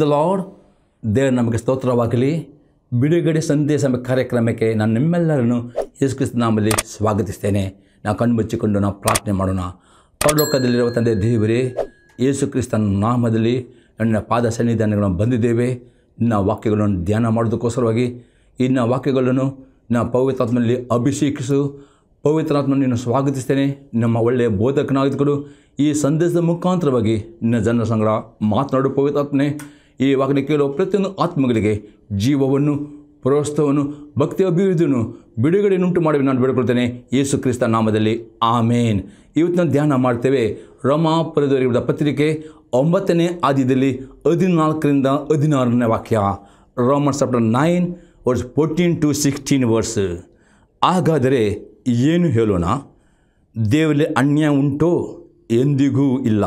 the lord ದೇವರು ನಮಗೆ ಸ್ತೋತ್ರವಾಗಲಿ ಬಿಡುಗಡೆ ಸಂದೇಶ ಕಾರ್ಯಕ್ರಮಕ್ಕೆ ನಾನು ನಿಮ್ಮೆಲ್ಲರನ್ನು ಯೇಸು ನಾಮಲ್ಲಿ ಸ್ವಾಗತಿಸ್ತೇನೆ ನಾವು ಮುಚ್ಚಿಕೊಂಡು ನಾವು ಪ್ರಾರ್ಥನೆ ಮಾಡೋಣ ಪರಲೋಕದಲ್ಲಿರುವ ತಂದೆ ದೇವರೇ ಯೇಸು ಕ್ರಿಸ್ತನ ನಾಮದಲ್ಲಿ ನನ್ನ ಪಾದ ಸನ್ನಿಧಾನಗಳನ್ನು ಬಂದಿದ್ದೇವೆ ಇನ್ನು ವಾಕ್ಯಗಳನ್ನು ಧ್ಯಾನ ಮಾಡೋದಕ್ಕೋಸ್ಕರವಾಗಿ ಇನ್ನು ವಾಕ್ಯಗಳನ್ನು ನಾ ಪವಿತ್ರಾತ್ಮನಲ್ಲಿ ಅಭಿಷೇಕಿಸು ಪವಿತ್ರಾತ್ಮ ನೀನು ಸ್ವಾಗತಿಸ್ತೇನೆ ನಮ್ಮ ಒಳ್ಳೆಯ ಬೋಧಕನಾಗಿದ್ದುಕೊಂಡು ಈ ಸಂದೇಶದ ಮುಖಾಂತರವಾಗಿ ನಿನ್ನ ಜನರ ಸಂಗಡ ಮಾತನಾಡು ಪವಿತ್ರಾತ್ಮನೇ ಈ ವಾಕ್ಯ ಕೇಳುವ ಪ್ರತಿಯೊಂದು ಆತ್ಮಗಳಿಗೆ ಜೀವವನ್ನು ಪ್ರೋತ್ಸವವನ್ನು ಭಕ್ತಿ ಅಭಿವೃದ್ಧಿಯನ್ನು ಬಿಡುಗಡೆಯನ್ನುಂಟು ಮಾಡಿ ನಾನು ಬೇಡಿಕೊಳ್ತೇನೆ ಯೇಸು ಕ್ರಿಸ್ತ ನಾಮದಲ್ಲಿ ಆಮೇನ್ ಇವತ್ತಿನ ಧ್ಯಾನ ಮಾಡ್ತೇವೆ ರಮಾಪುರದವರಿಗಿದ್ದ ಪತ್ರಿಕೆ ಒಂಬತ್ತನೇ ಆದ್ಯದಲ್ಲಿ ಹದಿನಾಲ್ಕರಿಂದ ಹದಿನಾರನೇ ವಾಕ್ಯ Roman chapter nine verse fourteen to sixteen verse ಹಾಗಾದರೆ ಏನು ಹೇಳೋಣ ದೇವರಲ್ಲಿ ಅನ್ಯಾಯ ಉಂಟೋ ಎಂದಿಗೂ ಇಲ್ಲ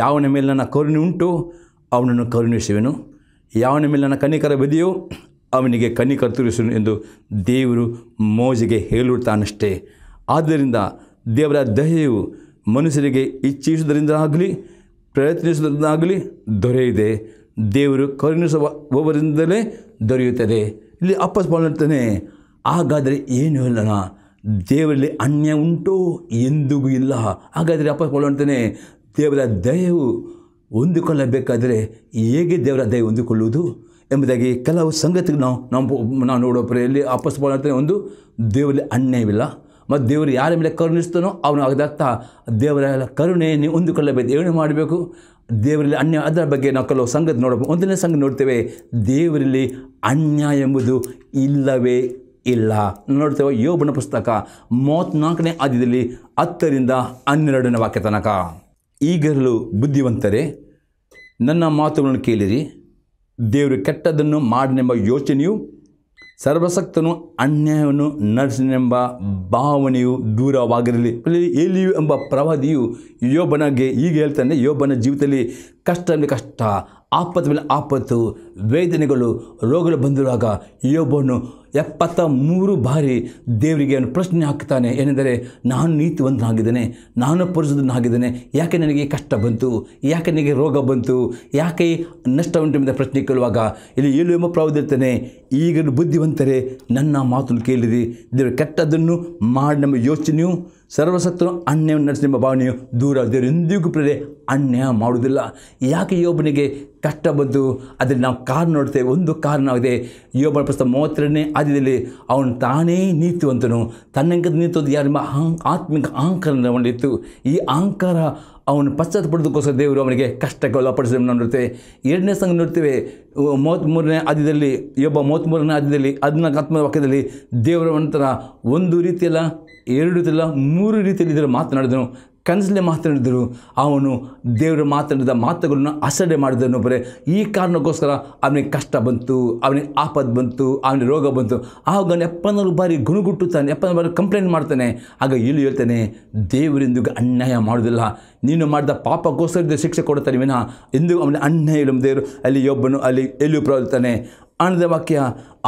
ಯಾವನ ಮೇಲೆ ನನ್ನ ಕರುಣೆ ಉಂಟು ಅವನನ್ನು ಕರುಣಿಸುವೆನು ಯಾವನ ಮೇಲೆ ನನ್ನ ಕನಿಕರ ಬದಿಯೋ ಅವನಿಗೆ ಕನಿಕರ ತೋರಿಸುವೆನು ಎಂದು ದೇವರು ಮೋಜಿಗೆ ಹೇಳುತ್ತಾನಷ್ಟೇ ಆದ್ದರಿಂದ ದೇವರ ದಹೆಯು ಮನುಷ್ಯರಿಗೆ ಇಚ್ಛಿಸುವುದರಿಂದ ಆಗಲಿ ಪ್ರಯತ್ನಿಸುವುದರಿಂದಾಗಲಿ ದೊರೆಯಿದೆ ದೇವರು ಕರುಣಿಸುವವರಿಂದಲೇ ದೊರೆಯುತ್ತದೆ ಇಲ್ಲಿ ಅಪ್ಪಸ್ಪಾಲಂತಾನೆ ಹಾಗಾದರೆ ಏನು ಇಲ್ಲನ ದೇವರಲ್ಲಿ ಅನ್ಯ ಉಂಟು ಎಂದಿಗೂ ಇಲ್ಲ ಹಾಗಾದರೆ ಅಪ್ಪಸ್ಪಾಲಂತಾನೆ ದೇವರ ದಯವು ಹೊಂದಿಕೊಳ್ಳಬೇಕಾದರೆ ಹೇಗೆ ದೇವರ ದಯ ಹೊಂದಿಕೊಳ್ಳುವುದು ಎಂಬುದಾಗಿ ಕೆಲವು ಸಂಗತಿಗೆ ನಾವು ನಮ್ಮ ನಾವು ನೋಡೋ ಪ್ರೇಯಲ್ಲಿ ಒಂದು ದೇವರಲ್ಲಿ ಅನ್ಯಾಯವಿಲ್ಲ ಮತ್ತು ದೇವರು ಯಾರ ಮೇಲೆ ಕರುಣಿಸ್ತಾನೋ ಅವನು ಆಗದಾಗ್ತಾ ದೇವರ ಕರುಣೆ ನೀವು ಹೊಂದಿಕೊಳ್ಳಬೇಕು ಏನು ಮಾಡಬೇಕು ದೇವರಲ್ಲಿ ಅನ್ಯಾಯ ಅದರ ಬಗ್ಗೆ ನಾವು ಕೆಲವು ಸಂಗತಿ ನೋಡಬೇಕು ಒಂದನೇ ಸಂಗತಿ ನೋಡ್ತೇವೆ ದೇವರಲ್ಲಿ ಅನ್ಯಾಯ ಎಂಬುದು ಇಲ್ಲವೇ ಇಲ್ಲ ನೋಡ್ತೇವೆ ಯೋಬನ ಪುಸ್ತಕ ಮೂವತ್ತ್ನಾಲ್ಕನೇ ಆದ್ಯದಲ್ಲಿ ಹತ್ತರಿಂದ ಹನ್ನೆರಡನೇ ವಾಕ್ಯ ತನಕ ಈಗಿರಲು ಬುದ್ಧಿವಂತರೇ ನನ್ನ ಮಾತುಗಳನ್ನು ಕೇಳಿರಿ ದೇವರು ಕೆಟ್ಟದನ್ನು ಮಾಡನೆಂಬ ಯೋಚನೆಯು ಸರ್ವಸಕ್ತನು ಅನ್ಯಾಯವನ್ನು ನಡೆಸನೆಂಬ ಭಾವನೆಯು ದೂರವಾಗಿರಲಿ ಎಲ್ಲಿಯೂ ಎಂಬ ಪ್ರವಾದಿಯು ಯೋಬನಗೆ ಈಗ ಹೇಳ್ತಾನೆ ಯೋಬನ ಜೀವಿತದಲ್ಲಿ ಕಷ್ಟದ ಮೇಲೆ ಕಷ್ಟ ಆಪತ್ತು ಮೇಲೆ ಆಪತ್ತು ವೇದನೆಗಳು ರೋಗಗಳು ಬಂದಿರುವಾಗ ಈ ಒಬ್ಬನು ಎಪ್ಪತ್ತ ಮೂರು ಬಾರಿ ದೇವರಿಗೆ ಅವನು ಪ್ರಶ್ನೆ ಹಾಕ್ತಾನೆ ಏನೆಂದರೆ ನಾನು ನೀತಿವಂತನಾಗಿದ್ದೇನೆ ನಾನು ಪುರುಷದನ್ನಾಗಿದ್ದೇನೆ ಯಾಕೆ ನನಗೆ ಕಷ್ಟ ಬಂತು ಯಾಕೆ ನನಗೆ ರೋಗ ಬಂತು ಯಾಕೆ ನಷ್ಟ ಉಂಟು ಮೇಲೆ ಪ್ರಶ್ನೆ ಕೇಳುವಾಗ ಇಲ್ಲಿ ಏಳು ಎಂಬ ಪ್ರಾವುದಿರ್ತಾನೆ ಈಗ ಬುದ್ಧಿವಂತರೇ ನನ್ನ ಮಾತನ್ನು ಕೇಳಿರಿ ದೇವರು ಕೆಟ್ಟದನ್ನು ಮಾಡಿ ನಮ್ಮ ಯೋಚನೆಯು ಸರ್ವಸತ್ರು ಅನ್ಯವನ್ನು ನಿಮ್ಮ ಭಾವನೆಯು ದೂರ ಎಂದಿಗೂ ಪ್ರೇರೆ ಅನ್ಯಾಯ ಮಾಡುವುದಿಲ್ಲ ಯಾಕೆ ಯೋಬನಿಗೆ ಕಷ್ಟ ಬಂತು ಅದರಲ್ಲಿ ನಾವು ಕಾರಣ ನೋಡ್ತೇವೆ ಒಂದು ಕಾರಣವಾಗಿದೆ ಯೋಬನ ಪ್ರಸ್ತ ಮೂವತ್ತೆರಡನೇ ಆದ್ಯದಲ್ಲಿ ಅವನು ತಾನೇ ನೀತಿವಂತನು ತನ್ನಂಗದ ನೀತಿವಂತ ಯಾರೆಂಬ ಆತ್ಮಿಕ ಅಹಂಕಾರ ಈ ಅಹಂಕಾರ ಅವನು ಪಡೋದಕ್ಕೋಸ್ಕರ ದೇವರು ಅವನಿಗೆ ಕಷ್ಟಕ್ಕೆ ಗೌಲಪಡಿಸಿದ ನಾವು ನೋಡ್ತೇವೆ ಎರಡನೇ ಸಂಘ ನೋಡ್ತೇವೆ ಮೂವತ್ತ್ಮೂರನೇ ಆದ್ಯದಲ್ಲಿ ಒಬ್ಬ ಮೂವತ್ತ್ಮೂರನೇ ಆದ್ಯದಲ್ಲಿ ಹದಿನಾಲ್ಕು ಆತ್ಮ ವಾಕ್ಯದಲ್ಲಿ ದೇವರ ನಂತರ ಒಂದು ರೀತಿಯಲ್ಲ ಎರಡು ರೀತಿಯಲ್ಲ ಮೂರು ರೀತಿಯಲ್ಲಿ ಇದರ ಮಾತನಾಡಿದನು ಕನಸಲ್ಲೇ ಮಾತನಾಡಿದರು ಅವನು ದೇವರು ಮಾತನಾಡಿದ ಮಾತುಗಳನ್ನು ಅಸಡೆ ಮಾಡಿದನು ಬರೇ ಈ ಕಾರಣಕ್ಕೋಸ್ಕರ ಅವನಿಗೆ ಕಷ್ಟ ಬಂತು ಅವನಿಗೆ ಆಪದ್ ಬಂತು ಅವನಿಗೆ ರೋಗ ಬಂತು ಆಗ ಎಪ್ಪನಾರು ಬಾರಿ ಗುಣಗುಟ್ಟುತ್ತಾನೆ ಎಪ್ಪನ ಬಾರಿ ಕಂಪ್ಲೇಂಟ್ ಮಾಡ್ತಾನೆ ಆಗ ಇಲ್ಲಿ ಹೇಳ್ತಾನೆ ದೇವರಿಂದಿಗೂ ಅನ್ಯಾಯ ಮಾಡೋದಿಲ್ಲ ನೀನು ಮಾಡಿದ ಪಾಪಕ್ಕೋಸ್ಕರ ಶಿಕ್ಷೆ ಕೊಡುತ್ತಾನೆ ವಿನಃ ಎಂದು ಅವನ ಅನ್ಯಾಯ ಇಲ್ಲ ದೇವರು ಅಲ್ಲಿ ಒಬ್ಬನು ಅಲ್ಲಿ ಎಲ್ಲಿಯೂ ಪ್ರಾರ್ಥಾನೆ ಅನ್ನದ ವಾಕ್ಯ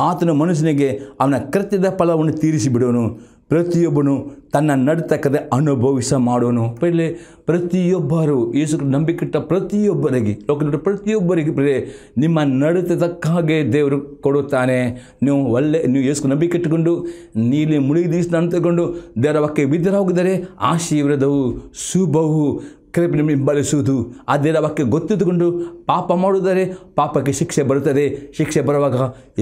ಆತನ ಮನುಷ್ಯನಿಗೆ ಅವನ ಕೃತ್ಯದ ಫಲವನ್ನು ತೀರಿಸಿ ಬಿಡೋನು ಪ್ರತಿಯೊಬ್ಬನು ತನ್ನ ನಡತಕ್ಕದ ಅನುಭವಿಸ ಮಾಡೋನು ಪೈಲೆ ಪ್ರತಿಯೊಬ್ಬರು ಯೇಸು ನಂಬಿಕೆಟ್ಟ ಪ್ರತಿಯೊಬ್ಬರಿಗೆ ಲೋಕದ ಪ್ರತಿಯೊಬ್ಬರಿಗೆ ಪ್ರೇ ನಿಮ್ಮ ಹಾಗೆ ದೇವರು ಕೊಡುತ್ತಾನೆ ನೀವು ಒಳ್ಳೆ ನೀವು ಯೇಸು ನಂಬಿಕೆಟ್ಟುಕೊಂಡು ನೀಲಿ ಮುಳುಗಿ ನಾನು ತಗೊಂಡು ದೇವರ ವಾಕ್ಯ ಆಶೀರ್ವದವು ಆಶೀರ್ವಾದವು ಶುಭವು ನಿಮಗೆ ಹಿಂಬಾಲಿಸುವುದು ಆ ವಾಕ್ಯ ಗೊತ್ತಿದ್ದುಕೊಂಡು ಪಾಪ ಮಾಡುವುದರೆ ಪಾಪಕ್ಕೆ ಶಿಕ್ಷೆ ಬರುತ್ತದೆ ಶಿಕ್ಷೆ ಬರುವಾಗ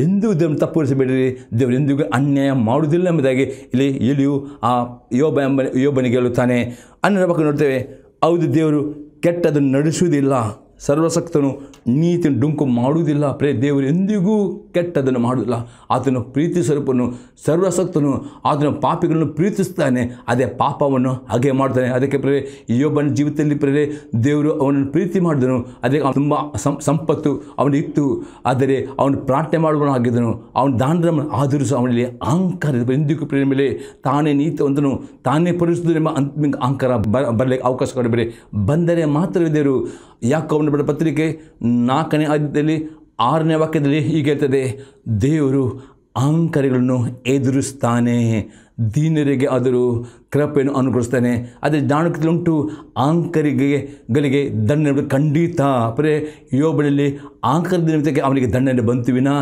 ಎಂದೂ ದೇವರನ್ನು ತಪ್ಪುಗೊಳಿಸಬೇಡಿರಿ ದೇವರು ಎಂದಿಗೂ ಅನ್ಯಾಯ ಮಾಡುವುದಿಲ್ಲ ಎಂಬುದಾಗಿ ಇಲ್ಲಿ ಇಲ್ಲಿಯೂ ಆ ಯೋಬ ಎಂಬ ಯೋಬನಿಗೆ ಹೇಳುತ್ತಾನೆ ಅನ್ನ ಬಗ್ಗೆ ನೋಡ್ತೇವೆ ಹೌದು ದೇವರು ಕೆಟ್ಟದನ್ನು ನಡೆಸುವುದಿಲ್ಲ ಸರ್ವಸಕ್ತನು ನೀತಿನ ಡುಂಕು ಮಾಡುವುದಿಲ್ಲ ಪ್ರೇ ದೇವರು ಎಂದಿಗೂ ಕೆಟ್ಟದನ್ನು ಮಾಡುವುದಿಲ್ಲ ಆತನು ಪ್ರೀತಿ ಸ್ವರೂಪನು ಸರ್ವಸಕ್ತನು ಆತನ ಪಾಪಿಗಳನ್ನು ಪ್ರೀತಿಸ್ತಾನೆ ಅದೇ ಪಾಪವನ್ನು ಹಾಗೆ ಮಾಡ್ತಾನೆ ಅದಕ್ಕೆ ಪ್ರೇ ಯೋಬನ ಜೀವಿತದಲ್ಲಿ ಪ್ರೇರೆ ದೇವರು ಅವನನ್ನು ಪ್ರೀತಿ ಮಾಡಿದನು ಅದೇ ತುಂಬ ಸಂಪತ್ತು ಅವನಿತ್ತು ಆದರೆ ಅವನು ಪ್ರಾರ್ಥನೆ ಮಾಡುವನು ಆಗಿದ್ದನು ಅವನ ದಾನರನ್ನು ಆಧರಿಸು ಅವನಲ್ಲಿ ಅಹಂಕಾರ ಎಂದಿಗೂ ಪ್ರೇರಣೆ ಮೇಲೆ ತಾನೇ ಒಂದನು ತಾನೇ ಅಂತ ಅಂತಿಮ ಅಹಂಕಾರ ಬರಲಿಕ್ಕೆ ಅವಕಾಶ ಕೊಡಬೇಡಿ ಬಂದರೆ ಮಾತ್ರ ದೇವರು ಯಾಕೆ ಅವನು ಬರೆದ ಪತ್ರಿಕೆ ನಾಲ್ಕನೇ ಆದ್ಯದಲ್ಲಿ ಆರನೇ ವಾಕ್ಯದಲ್ಲಿ ಹೀಗೆ ಹೇಳ್ತದೆ ದೇವರು ಅಹಂಕಾರಿಗಳನ್ನು ಎದುರಿಸ್ತಾನೆ ದೀನರಿಗೆ ಅದರ ಕೃಪೆಯನ್ನು ಅನುಗ್ರಹಿಸ್ತಾನೆ ಆದರೆ ಜಾಣುಕ್ಯದಲ್ಲುಂಟು ಆಂಕರಿಗೆ ಗಳಿಗೆ ದಂಡನೆ ಖಂಡಿತ ಅಪರೇ ಯೋಬನಲ್ಲಿ ಆಂಕರದ ನಿಮಿತ್ತಕ್ಕೆ ಅವನಿಗೆ ದಂಡನೆ ಬಂತು ವಿನ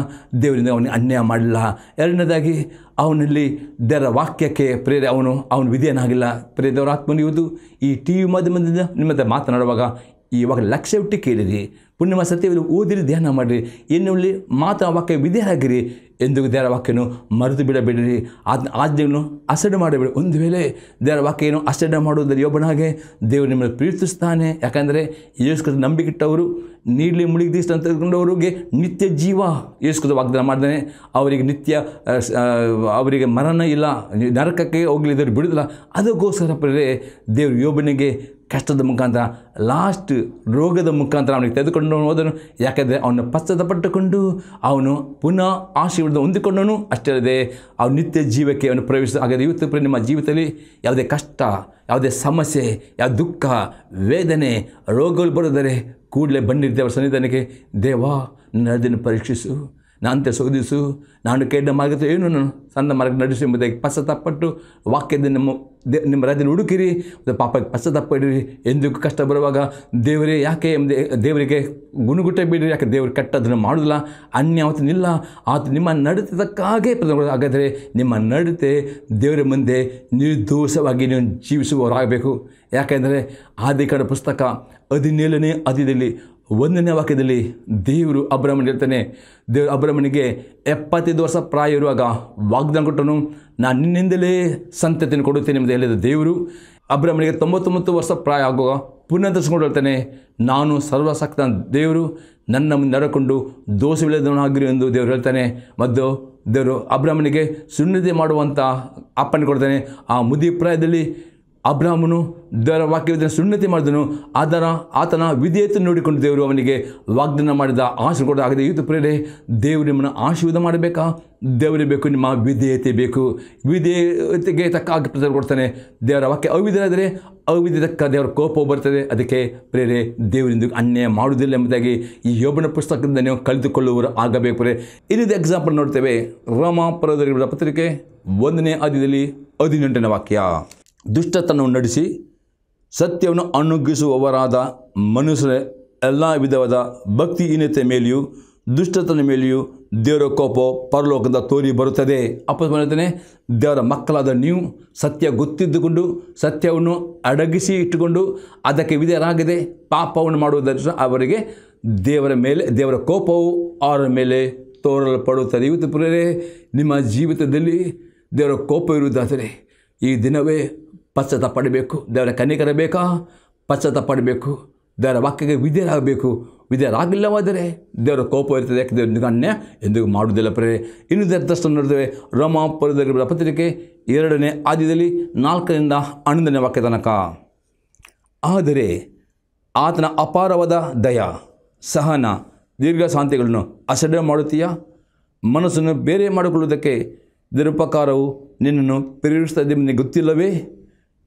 ದೇವರಿಂದ ಅವನಿಗೆ ಅನ್ಯಾಯ ಮಾಡಲ್ಲ ಎರಡನೇದಾಗಿ ಅವನಲ್ಲಿ ದೇವರ ವಾಕ್ಯಕ್ಕೆ ಪ್ರೇರೆ ಅವನು ಅವನು ವಿಧಿಯನಾಗಿಲ್ಲ ಪ್ರೇರದವರ ಆತ್ಮನಿಯುವುದು ಈ ಟಿ ವಿ ಮಾಧ್ಯಮದಿಂದ ನಿಮ್ಮ ಮಾತನಾಡುವಾಗ ಇವಾಗ ಲಕ್ಷ್ಯ ಇಟ್ಟು ಕೇಳಿರಿ ಪುಣ್ಯಮ ಸತ್ಯವನ್ನು ಓದಿರಿ ಧ್ಯಾನ ಮಾಡಿರಿ ಎನ್ನುವಲ್ಲಿ ಮಾತ್ರ ವಾಕ್ಯ ಆಗಿರಿ ಎಂದು ದೇವರ ವಾಕ್ಯನು ಮರೆತು ಬಿಡಬೇಡಿರಿ ಆದ ಆಜ್ಞೆಯನ್ನು ಅಸಡ್ಡೆ ಮಾಡಬೇಡಿ ಒಂದು ವೇಳೆ ದೇವರ ವಾಕ್ಯ ಏನು ಅಸಡ್ಡೆ ಮಾಡುವುದರ ಯೋಬನಾಗೆ ದೇವರು ನಿಮ್ಮನ್ನು ಪ್ರೀತಿಸ್ತಾನೆ ಯಾಕಂದರೆ ಯೇಸ್ಕೃತ ನಂಬಿಕಿಟ್ಟವರು ನೀಡಲಿ ಮುಳುಗಿದಿಷ್ಟ ಅಂತ ತೆಗೆದುಕೊಂಡವ್ರಿಗೆ ನಿತ್ಯ ಜೀವ ಯೇಸ್ಕೃತ ವಾಗ್ದಾನ ಮಾಡ್ತಾನೆ ಅವರಿಗೆ ನಿತ್ಯ ಅವರಿಗೆ ಮರಣ ಇಲ್ಲ ನರಕಕ್ಕೆ ಹೋಗ್ಲಿದ್ರು ಬಿಡೋದಿಲ್ಲ ಅದಕ್ಕೋಸ್ಕರ ದೇವರು ಯೋಬನಿಗೆ ಕಷ್ಟದ ಮುಖಾಂತರ ಲಾಸ್ಟ್ ರೋಗದ ಮುಖಾಂತರ ಅವನಿಗೆ ತೆಗೆದುಕೊಂಡು ಹೋದನು ಯಾಕೆಂದರೆ ಅವನು ಪಟ್ಟುಕೊಂಡು ಅವನು ಪುನಃ ಆಶೀರ್ವಾದ ಹೊಂದಿಕೊಂಡನು ಅಷ್ಟೇ ಅಲ್ಲದೆ ಅವನು ನಿತ್ಯ ಜೀವಕ್ಕೆ ಅವನು ಪ್ರವೇಶ ಹಾಗಾದರೆ ಇವತ್ತು ನಿಮ್ಮ ಜೀವಿತದಲ್ಲಿ ಯಾವುದೇ ಕಷ್ಟ ಯಾವುದೇ ಸಮಸ್ಯೆ ಯಾವ ದುಃಖ ವೇದನೆ ರೋಗಗಳು ಬರೋದರೆ ಕೂಡಲೇ ಬಂದಿರ್ತೇವೆ ಸನ್ನಿಧಾನಕ್ಕೆ ದೇವಾ ನದಿನ ಪರೀಕ್ಷಿಸು ನಾನಂತೆ ಸೋದಿಸು ನಾನು ಕೇಡ ಮಾರ್ಗದ ಏನು ನಾನು ಸಣ್ಣ ಮಾರ್ಗ ನಡೆಸಿ ಎಂಬುದಾಗಿ ಪಶ್ಚಾತ್ತಾಪಟ್ಟು ವಾಕ್ಯದ ನಿಮ್ಮ ದೇ ನಿಮ್ಮ ರಾಜ್ಯದಲ್ಲಿ ಹುಡುಕಿರಿ ಮತ್ತು ಪಾಪಕ್ಕೆ ಎಂದಿಗೂ ಕಷ್ಟ ಬರುವಾಗ ದೇವರೇ ಯಾಕೆ ದೇವರಿಗೆ ಗುಣಗುಟ್ಟ ಬಿಡಿರಿ ಯಾಕೆ ದೇವರು ಕೆಟ್ಟದನ್ನು ಮಾಡೋದಿಲ್ಲ ಅನ್ಯ ನಿಲ್ಲ ಆತ ನಿಮ್ಮ ನಡತದಕ್ಕಾಗೇ ಪ್ರಧಾನ ಹಾಗಾದರೆ ನಿಮ್ಮ ನಡತೆ ದೇವರ ಮುಂದೆ ನಿರ್ದೋಷವಾಗಿ ನೀವು ಜೀವಿಸುವವರಾಗಬೇಕು ಯಾಕೆಂದರೆ ಆದಿಕಡ ಪುಸ್ತಕ ಹದಿನೇಳನೇ ಅದಿದಲ್ಲಿ ಒಂದನೇ ವಾಕ್ಯದಲ್ಲಿ ದೇವರು ಅಬ್ರಹ್ಮನ್ ಹೇಳ್ತಾನೆ ದೇವರು ಅಬ್ರಹ್ಮನಿಗೆ ಎಪ್ಪತ್ತೈದು ವರ್ಷ ಪ್ರಾಯ ಇರುವಾಗ ವಾಗ್ದಾನ ಕೊಟ್ಟನು ನಾನು ನಿನ್ನಿಂದಲೇ ಸಂತತಿಯನ್ನು ಕೊಡುತ್ತೇನೆ ಎಂದು ಹೇಳಿದ ದೇವರು ಅಬ್ರಹ್ಮನಿಗೆ ತೊಂಬತ್ತೊಂಬತ್ತು ವರ್ಷ ಪ್ರಾಯ ಆಗುವ ಪುನರ್ದರ್ಶಿಸಿಕೊಂಡು ಹೇಳ್ತಾನೆ ನಾನು ಸರ್ವಸಕ್ತ ದೇವರು ನನ್ನ ಮುಂದೆ ನಡೆಕೊಂಡು ದೋಷ ಬೆಳೆದವನಾಗಿರು ಎಂದು ದೇವರು ಹೇಳ್ತಾನೆ ಮತ್ತು ದೇವರು ಅಬ್ರಹ್ಮನಿಗೆ ಸುನ್ನತಿ ಮಾಡುವಂಥ ಅಪ್ಪನ ಕೊಡ್ತಾನೆ ಆ ಮುದಿ ಪ್ರಾಯದಲ್ಲಿ ಅಬ್ರಾಹ್ಮನು ದೇವರ ವಾಕ್ಯವಿದ್ದನ್ನು ಸುನ್ನತಿ ಮಾಡಿದನು ಅದರ ಆತನ ವಿಧೇಯತೆ ನೋಡಿಕೊಂಡು ದೇವರು ಅವನಿಗೆ ವಾಗ್ದಾನ ಮಾಡಿದ ಆಶೀರ್ವಾದ ಆಗದೆ ಇವತ್ತು ಪ್ರೇರೆ ದೇವರು ನಿಮ್ಮನ್ನು ಆಶೀರ್ವಾದ ಮಾಡಬೇಕಾ ದೇವರೇ ಬೇಕು ನಿಮ್ಮ ವಿಧೇಯತೆ ಬೇಕು ವಿಧೇಯತೆಗೆ ತಕ್ಕ ಆಗಿ ಪ್ರಚಾರ ಕೊಡ್ತಾನೆ ದೇವರ ವಾಕ್ಯ ಆದರೆ ಅವಿದ್ಯ ತಕ್ಕ ದೇವರ ಕೋಪವು ಬರ್ತದೆ ಅದಕ್ಕೆ ಪ್ರೇರೆ ದೇವರಿಂದ ಅನ್ಯಾಯ ಮಾಡುವುದಿಲ್ಲ ಎಂಬುದಾಗಿ ಈ ಯೋಬನ ಪುಸ್ತಕದಿಂದ ನೀವು ಕಲಿತುಕೊಳ್ಳುವವರು ಆಗಬೇಕು ಪ್ರೇ ಇನ್ನೊಂದು ಎಕ್ಸಾಂಪಲ್ ನೋಡ್ತೇವೆ ರಾಮಾಪುರದ ಪತ್ರಿಕೆ ಒಂದನೇ ಆದ್ಯದಲ್ಲಿ ಹದಿನೆಂಟನೇ ವಾಕ್ಯ ದುಷ್ಟತನವನ್ನು ನಡೆಸಿ ಸತ್ಯವನ್ನು ಅನುಗ್ಗಿಸುವವರಾದ ಮನುಷ್ಯರ ಎಲ್ಲ ವಿಧವಾದ ಭಕ್ತಿಹೀನತೆ ಮೇಲೆಯೂ ದುಷ್ಟತನ ಮೇಲೆಯೂ ದೇವರ ಕೋಪ ಪರಲೋಕದ ತೋರಿ ಬರುತ್ತದೆ ಅಪ್ಪ ದೇವರ ಮಕ್ಕಳಾದ ನೀವು ಸತ್ಯ ಗೊತ್ತಿದ್ದುಕೊಂಡು ಸತ್ಯವನ್ನು ಅಡಗಿಸಿ ಇಟ್ಟುಕೊಂಡು ಅದಕ್ಕೆ ವಿಧರಾಗದೆ ಪಾಪವನ್ನು ಮಾಡುವುದರಿಂದ ಅವರಿಗೆ ದೇವರ ಮೇಲೆ ದೇವರ ಕೋಪವು ಅವರ ಮೇಲೆ ತೋರಲ್ಪಡುತ್ತದೆ ಇವತ್ತು ನಿಮ್ಮ ಜೀವಿತದಲ್ಲಿ ದೇವರ ಕೋಪ ಇರುವುದಾದರೆ ಈ ದಿನವೇ ಪಶ್ಚಾತ್ತ ಪಡಬೇಕು ದೇವರ ಕನಿಕರ ಬೇಕಾ ಪಶ್ಚಾತ್ತ ಪಡಬೇಕು ದೇವರ ವಾಕ್ಯಕ್ಕೆ ವಿಧೇಯರಾಗಬೇಕು ವಿಧೇಯರಾಗಿಲ್ಲವಾದರೆ ದೇವರ ಕೋಪ ಇರ್ತದೆ ಯಾಕೆ ದೇವರು ನಿಗಣ್ಯ ಎಂದಿಗೂ ಮಾಡುವುದಿಲ್ಲ ಪ್ರೇರೆ ಇನ್ನು ದರ್ದಷ್ಟು ನೋಡಿದರೆ ರೋಮಾಪುರದಲ್ಲಿರುವ ಪತ್ರಿಕೆ ಎರಡನೇ ಆದ್ಯದಲ್ಲಿ ನಾಲ್ಕರಿಂದ ಹನ್ನೊಂದನೇ ವಾಕ್ಯ ತನಕ ಆದರೆ ಆತನ ಅಪಾರವಾದ ದಯ ಸಹನ ದೀರ್ಘ ಶಾಂತಿಗಳನ್ನು ಅಸಡ್ಡೆ ಮಾಡುತ್ತೀಯ ಮನಸ್ಸನ್ನು ಬೇರೆ ಮಾಡಿಕೊಳ್ಳುವುದಕ್ಕೆ ನಿರುಪಕಾರವು ನಿನ್ನನ್ನು ಪ್ರೇರಿಸುತ್ತದೆ ನಿಮಗೆ ಗೊತ್ತಿಲ್ಲವೇ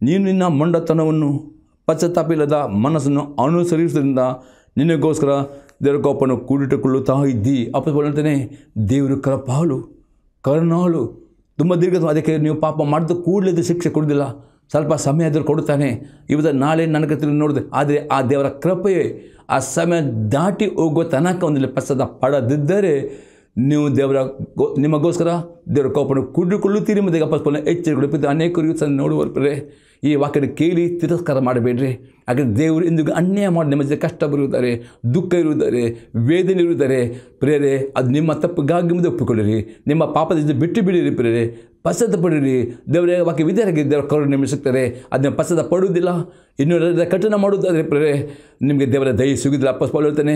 ನೀನು ನಿನ್ನ ಮಂಡತನವನ್ನು ಪಶ್ಚಾತ್ತಾಪಿಲ್ಲದ ಮನಸ್ಸನ್ನು ಅನುಸರಿಸೋದ್ರಿಂದ ನಿನಗೋಸ್ಕರ ದೇವರ ಕೋಪನ್ನು ಕೂಡಿಟ್ಟುಕೊಳ್ಳುತ್ತಾ ಇದ್ದಿ ಅಂತಾನೆ ದೇವರು ಕರಪಾಲು ಕರುಣಾಳು ತುಂಬ ದೀರ್ಘ ಅದಕ್ಕೆ ನೀವು ಪಾಪ ಮಾಡಿದ ಕೂಡಲಿದ್ದು ಶಿಕ್ಷೆ ಕೊಡುವುದಿಲ್ಲ ಸ್ವಲ್ಪ ಸಮಯ ಆದರೂ ಕೊಡುತ್ತಾನೆ ಇವತ್ತು ನಾಳೆ ನನ್ನ ಕತ್ತಿನ ನೋಡಿದೆ ಆದರೆ ಆ ದೇವರ ಕೃಪೆಯೇ ಆ ಸಮಯ ದಾಟಿ ಹೋಗುವ ತನಕ ಒಂದಿಲ್ಲ ಪಶ್ಚಾತ್ತಾಪ ಪಡದಿದ್ದರೆ ನೀವು ದೇವರ ಗೋ ನಿಮಗೋಸ್ಕರ ದೇವರ ಕೋಪವನ್ನು ಕುಡಿದುಕೊಳ್ಳುತ್ತೀರಿ ಮತ್ತು ಅಪ್ಪಸ್ಪನ ಎಚ್ಚರಿಕೆ ಅನೇಕ ಸಹ ನೋಡುವರೆ ಈ ವಾಕ್ಯನ ಕೇಳಿ ತಿರಸ್ಕಾರ ಮಾಡಬೇಡ್ರಿ ಹಾಗೆ ದೇವರು ಇಂದಿಗೂ ಅನ್ಯಾಯ ಮಾಡಿ ನಿಮ್ಮ ಜೊತೆ ಕಷ್ಟ ಬರುವುದಾರೆ ದುಃಖ ಇರುವುದಾರೆ ವೇದನೆ ಇರುವುದಾರೆ ಪ್ರೇರೆ ಅದು ನಿಮ್ಮ ತಪ್ಪಿಗಾಗಿ ಮುಂದೆ ಒಪ್ಪಿಕೊಳ್ಳಿರಿ ನಿಮ್ಮ ಪಾಪದ ಜೊತೆ ಬಿಟ್ಟು ಬಿಡಿರಿ ಪ್ರೇರೆ ಪಸದ ಪಡೀರಿ ದೇವರೇ ಬಾಕಿ ವಿದ್ಯಾರ್ಥಿ ದೇವರ ನಿಮಗೆ ಸಿಗ್ತಾರೆ ಅದನ್ನ ಪಸದ ಪಡುವುದಿಲ್ಲ ಇನ್ನು ಕಠಿಣ ಮಾಡುವುದಾದರೆ ಪ್ರೇ ನಿಮಗೆ ದೇವರ ದಯ ಸಿಗುದಿಲ್ಲ ಅಪ್ಪಸ್ ಹೇಳ್ತಾನೆ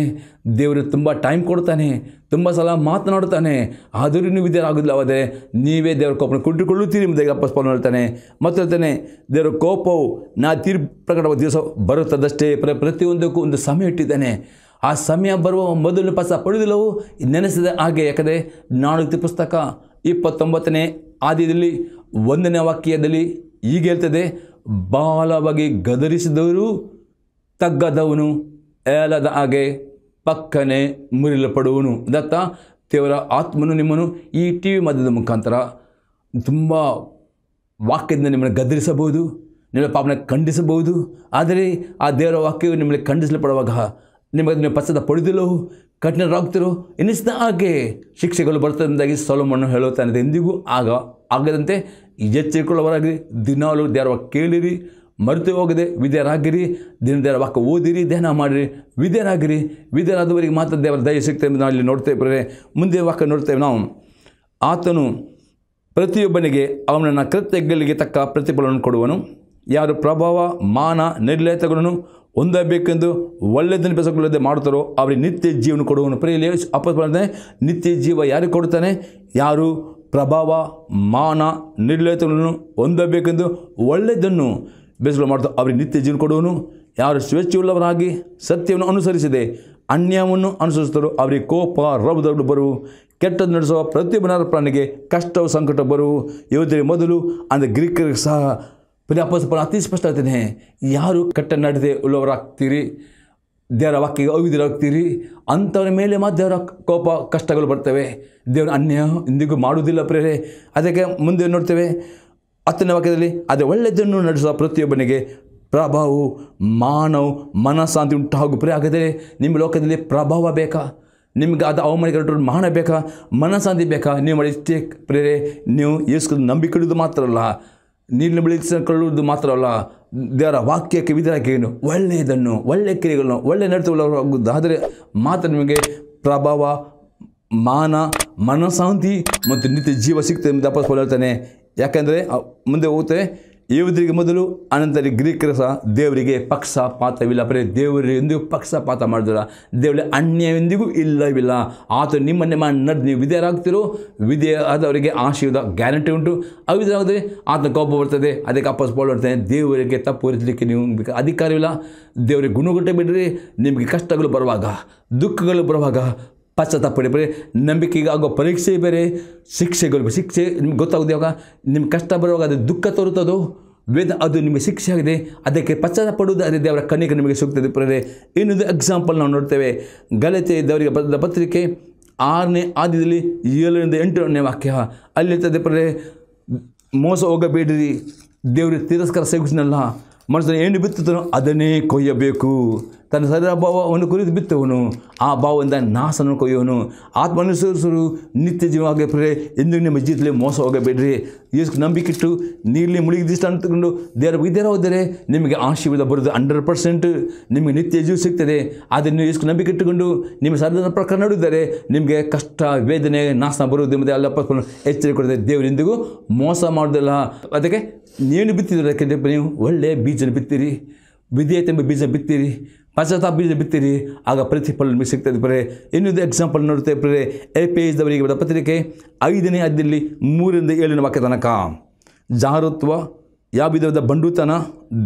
ದೇವರು ತುಂಬ ಟೈಮ್ ಕೊಡ್ತಾನೆ ತುಂಬ ಸಲ ಮಾತನಾಡುತ್ತಾನೆ ಆದರೂ ನೀವು ಆದರೆ ನೀವೇ ದೇವರ ಕೋಪನ ಕುಂಟಿಕೊಳ್ಳುತ್ತೀರಿ ಎಂಬುದಾಗಿ ಅಪ್ಪಸ್ ಪಾಲು ಹೇಳ್ತಾನೆ ಮತ್ತು ಹೇಳ್ತಾನೆ ದೇವರ ಕೋಪವು ನಾ ತೀರ್ಪು ಪ್ರಕಟ ದಿವಸ ಬರುತ್ತದಷ್ಟೇ ಪ್ರ ಪ್ರತಿಯೊಂದಕ್ಕೂ ಒಂದು ಸಮಯ ಇಟ್ಟಿದ್ದಾನೆ ಆ ಸಮಯ ಬರುವ ಮೊದಲು ಪಸ ಪಡೆದಿಲ್ಲವೋ ನೆನೆಸಿದ ಹಾಗೆ ಯಾಕಂದರೆ ನಾಳುಕ್ತಿ ಪುಸ್ತಕ ಇಪ್ಪತ್ತೊಂಬತ್ತನೇ ಆದ್ಯದಲ್ಲಿ ಒಂದನೇ ವಾಕ್ಯದಲ್ಲಿ ಈಗ ಹೇಳ್ತದೆ ಬಾಲವಾಗಿ ಗದರಿಸಿದವರು ತಗ್ಗದವನು ಏಲದ ಹಾಗೆ ಪಕ್ಕನೆ ಮುರಿಲಪಡುವನು ದತ್ತ ದೇವರ ಆತ್ಮನು ನಿಮ್ಮನ್ನು ಈ ಟಿ ವಿ ಮಾಧ್ಯಮದ ಮುಖಾಂತರ ತುಂಬ ವಾಕ್ಯದಿಂದ ನಿಮ್ಮನ್ನು ಗದರಿಸಬಹುದು ನಿಮ್ಮ ಪಾಪನ ಖಂಡಿಸಬಹುದು ಆದರೆ ಆ ದೇವರ ವಾಕ್ಯವು ನಿಮ್ಮಲ್ಲಿ ಖಂಡಿಸಲ್ಪಡುವಾಗ ನಿಮಗೆ ನೀವು ಪಶ್ಚಾದ ಪಡೆದಿಲ್ಲವೋ ಕಠಿಣರಾಗ್ತಿರು ಎನಿಸಿದ ಹಾಗೆ ಶಿಕ್ಷೆಗಳು ಬರ್ತದಿಂದಾಗಿ ಸೊಲೋಮಣ್ಣು ಹೇಳುತ್ತಾನೆ ಎಂದಿಗೂ ಆಗ ಆಗದಂತೆ ಎಚ್ಚರಿಕೊಳ್ಳುವರಾಗಿರಿ ದಿನಾಲು ದೇವರ ಕೇಳಿರಿ ಮರೆತು ಹೋಗದೆ ವಿದ್ಯರಾಗಿರಿ ದಿನ ದೇವರ ವಾಕ್ಯ ಓದಿರಿ ಧ್ಯಾನ ಮಾಡಿರಿ ವಿದ್ಯರಾಗಿರಿ ವಿದ್ಯರಾದವರಿಗೆ ಮಾತ್ರ ದೇವರ ದಯ ಸಿಗ್ತೇವೆ ನಾವು ಇಲ್ಲಿ ನೋಡ್ತೇವೆ ಮುಂದೆ ವಾಕ್ಯ ನೋಡ್ತೇವೆ ನಾವು ಆತನು ಪ್ರತಿಯೊಬ್ಬನಿಗೆ ಅವನನ್ನು ಕೃತ್ಯಗಳಿಗೆ ತಕ್ಕ ಪ್ರತಿಫಲವನ್ನು ಕೊಡುವನು ಯಾರು ಪ್ರಭಾವ ಮಾನ ನಿರ್ಲಯತಗಳನ್ನು ಹೊಂದಬೇಕೆಂದು ಒಳ್ಳೆಯದನ್ನು ಬೆಸಕೊಳ್ಳದೆ ಮಾಡ್ತಾರೋ ಅವರಿಗೆ ನಿತ್ಯ ಜೀವನ ಕೊಡುವನು ಪ್ರಿಯಲ್ಲಿ ಅಪಸ್ ಮಾಡ್ತಾನೆ ನಿತ್ಯ ಜೀವ ಯಾರಿಗೆ ಕೊಡ್ತಾನೆ ಯಾರು ಪ್ರಭಾವ ಮಾನ ನಿರ್ಲಯತಗಳನ್ನು ಹೊಂದಬೇಕೆಂದು ಒಳ್ಳೆಯದನ್ನು ಬೆಸಲು ಮಾಡ್ತಾರೋ ಅವರಿಗೆ ನಿತ್ಯ ಜೀವನ ಕೊಡುವನು ಯಾರು ಸ್ವೇಚ್ಛೆಯುಳ್ಳವರಾಗಿ ಸತ್ಯವನ್ನು ಅನುಸರಿಸಿದೆ ಅನ್ಯವನ್ನು ಅನುಸರಿಸಿದರು ಅವರಿಗೆ ಕೋಪ ರೌದಗಳು ಬರುವು ಕೆಟ್ಟದ್ದು ನಡೆಸುವ ಪ್ರತಿಯೊಬ್ಬನ ಪ್ರಾಣಿಗೆ ಕಷ್ಟವು ಸಂಕಟ ಬರುವು ಯೋಧರಿಗೆ ಮೊದಲು ಅಂದರೆ ಗ್ರೀಕರಿಗೆ ಸಹ ಪಿಲಾಪೋಸಪನ ಅತಿ ಸ್ಪಷ್ಟ ಹೇಳ್ತೇನೆ ಯಾರು ಕಟ್ಟ ನಡೆದೇ ಉಳ್ಳವರಾಗ್ತೀರಿ ದೇವರ ವಾಕ್ಯಗೆ ಅವಿದರಾಗ್ತೀರಿ ಅಂಥವ್ರ ಮೇಲೆ ಮಾತ್ರ ದೇವರ ಕೋಪ ಕಷ್ಟಗಳು ಬರ್ತವೆ ದೇವರ ಅನ್ಯ ಇಂದಿಗೂ ಮಾಡುವುದಿಲ್ಲ ಪ್ರೇರೆ ಅದಕ್ಕೆ ಮುಂದೆ ನೋಡ್ತೇವೆ ಹತ್ತನೇ ವಾಕ್ಯದಲ್ಲಿ ಅದೇ ಒಳ್ಳೆಯದನ್ನು ನಡೆಸುವ ಪ್ರತಿಯೊಬ್ಬನಿಗೆ ಪ್ರಭಾವವು ಮಾನವು ಮನಃಶಾಂತಿ ಉಂಟು ಹಾಗೂ ಪ್ರಿಯ ನಿಮ್ಮ ಲೋಕದಲ್ಲಿ ಪ್ರಭಾವ ಬೇಕಾ ನಿಮ್ಗೆ ಅದು ಅವಮಾನಕ್ಕೆ ಮಾನ ಬೇಕಾ ಮನಃಶಾಂತಿ ಬೇಕಾ ನೀವು ಮಾಡಿ ಇಷ್ಟೇ ಪ್ರೇರೆ ನೀವು ಯೇಸು ನಂಬಿಕೆ ಮಾತ್ರ ಅಲ್ಲ ನೀರಿನ ಬೆಳೆಸಿಕೊಳ್ಳುವುದು ಮಾತ್ರವಲ್ಲ ದೇವರ ವಾಕ್ಯಕ್ಕೆ ಏನು ಒಳ್ಳೆಯದನ್ನು ಒಳ್ಳೆಯ ಕ್ರಿಯೆಗಳನ್ನು ಒಳ್ಳೆಯ ನಡತೆಗಳಾಗುವುದು ಆದರೆ ಮಾತ್ರ ನಿಮಗೆ ಪ್ರಭಾವ ಮಾನ ಮನಃಶಾಂತಿ ಮತ್ತು ನಿತ್ಯ ಜೀವ ಸಿಗ್ತದೆ ಎಂದು ಯಾಕೆಂದರೆ ಮುಂದೆ ಹೋಗುತ್ತೆ ಯುವುದರಿಗೆ ಮೊದಲು ಅನಂತರ ಗ್ರೀಕರ ಸಹ ದೇವರಿಗೆ ಪಕ್ಷಪಾತವಿಲ್ಲ ಬರೀ ದೇವರು ಎಂದಿಗೂ ಪಕ್ಷಪಾತ ಮಾಡಿದ್ರ ದೇವರಿಗೆ ಅನ್ಯವೆಂದಿಗೂ ಇಲ್ಲವಿಲ್ಲ ಆತ ನಿಮ್ಮನ್ನೇ ಮಾಡಿ ನಡೆದು ನೀವು ವಿಧೇಯರಾಗ್ತಿರೋ ಆದವರಿಗೆ ಆಶೀರ್ವಾದ ಗ್ಯಾರಂಟಿ ಉಂಟು ಅವಿಧೇಯರಾದರೆ ಆತನ ಕೋಪ ಬರ್ತದೆ ಅದಕ್ಕೆ ಅಪ್ಪಸ್ ಪಾಲ್ ಬರ್ತದೆ ದೇವರಿಗೆ ತಪ್ಪು ಇರಲಿಕ್ಕೆ ನೀವು ಅಧಿಕಾರವಿಲ್ಲ ದೇವರಿಗೆ ಗುಣಗುಟ್ಟ ಬಿಡ್ರಿ ನಿಮಗೆ ಕಷ್ಟಗಳು ಬರುವಾಗ ದುಃಖಗಳು ಬರುವಾಗ ಪಡಿ ಬರೀ ನಂಬಿಕೆಗೆ ಆಗೋ ಪರೀಕ್ಷೆ ಬೇರೆ ಶಿಕ್ಷೆಗಳು ಶಿಕ್ಷೆ ನಿಮ್ಗೆ ಗೊತ್ತಾಗುತ್ತೆ ಯಾವಾಗ ನಿಮ್ಗೆ ಕಷ್ಟ ಬರುವಾಗ ಅದು ದುಃಖ ತೋರುತ್ತದೋ ವೇದ ಅದು ನಿಮಗೆ ಶಿಕ್ಷೆ ಆಗಿದೆ ಅದಕ್ಕೆ ಪಡುವುದು ಅದೇ ದೇವರ ಕಣ್ಣಿಗೆ ನಿಮಗೆ ಸಿಗ್ತದೆ ಪ್ರೇರೆ ಇನ್ನೊಂದು ಎಕ್ಸಾಂಪಲ್ ನಾವು ನೋಡ್ತೇವೆ ಗಲತೆ ದೇವರಿಗೆ ಬರೆದ ಪತ್ರಿಕೆ ಆರನೇ ಆದ್ಯದಲ್ಲಿ ಏಳರಿಂದ ಎಂಟನೇ ವಾಕ್ಯ ಅಲ್ಲಿರ್ತದೆ ಪ್ರೇರೆ ಮೋಸ ಹೋಗಬೇಡಿರಿ ದೇವರಿಗೆ ತಿರಸ್ಕಾರ ಸೇವಿಸಿನಲ್ಲ ಮನುಷ್ಯನ ಏನು ಬಿತ್ತುತ್ತಾನೋ ಅದನ್ನೇ ಕೊಯ್ಯಬೇಕು ತನ್ನ ಸದಾ ಭಾವವನ್ನು ಕುರಿತು ಬಿತ್ತವನು ಆ ಭಾವದಿಂದ ನಾಶನ ಕೊಯ್ಯುವನು ಆತ್ಮನುಸರಿಸರು ನಿತ್ಯ ಜೀವವಾಗಿರ್ತಾರೆ ಎಂದು ನಿಮ್ಮ ಜೀವದಲ್ಲಿ ಮೋಸ ಹೋಗಬೇಡ್ರಿ ನಂಬಿಕೆ ನಂಬಿಕಿಟ್ಟು ನೀರಲ್ಲಿ ಮುಳುಗಿದಿಷ್ಟ ಅಂತಕೊಂಡು ದೇವರ ವಿದ್ಯಾರ ಹೋದರೆ ನಿಮಗೆ ಆಶೀರ್ವಾದ ಬರೋದು ಹಂಡ್ರೆಡ್ ಪರ್ಸೆಂಟ್ ನಿಮಗೆ ನಿತ್ಯ ಜೀವ ಸಿಗ್ತದೆ ಆದರೆ ಇಷ್ಟು ನಂಬಿಕೆ ಇಟ್ಟುಕೊಂಡು ನಿಮ್ಮ ಸರ್ದನ ಪ್ರಕಾರ ನೋಡಿದರೆ ನಿಮಗೆ ಕಷ್ಟ ವೇದನೆ ನಾಶನ ಬರುವುದು ಅಲ್ಲ ಅಲ್ಲಪ್ಪ ಎಚ್ಚರಿಕೆ ಕೊಡ್ತಾರೆ ದೇವರಿಂದಿಗೂ ಮೋಸ ಮಾಡೋದಿಲ್ಲ ಅದಕ್ಕೆ ನೀನು ಬಿತ್ತಿದ್ರೆ ಅದಕ್ಕೆ ನೀವು ಒಳ್ಳೆಯ ಬೀಜನ ಬಿತ್ತೀರಿ ವಿದ್ಯೆ ತೆಂಬ ಬೀಜ ಬಿತ್ತೀರಿ ಪಶ್ಚಾತ್ತಾಪ ಬೀಜ ಬಿತ್ತೀರಿ ಆಗ ಪ್ರತಿಫಲ ನಿಮಗೆ ಸಿಗ್ತದೆ ಪ್ರೇ ಇನ್ನೊಂದು ಎಕ್ಸಾಂಪಲ್ ನೋಡುತ್ತೆ ಪ್ರೇರೆ ಎ ಪಿ ಎಚ್ದವರಿಗೆ ಬರೆದ ಪತ್ರಿಕೆ ಐದನೇ ಅದಿಲ್ಲಿ ಮೂರರಿಂದ ಏಳನೇ ವಾಕ್ಯ ತನಕ ಜಾರತ್ವ ಯಾವ ವಿಧವಾದ ಬಂಡುತನ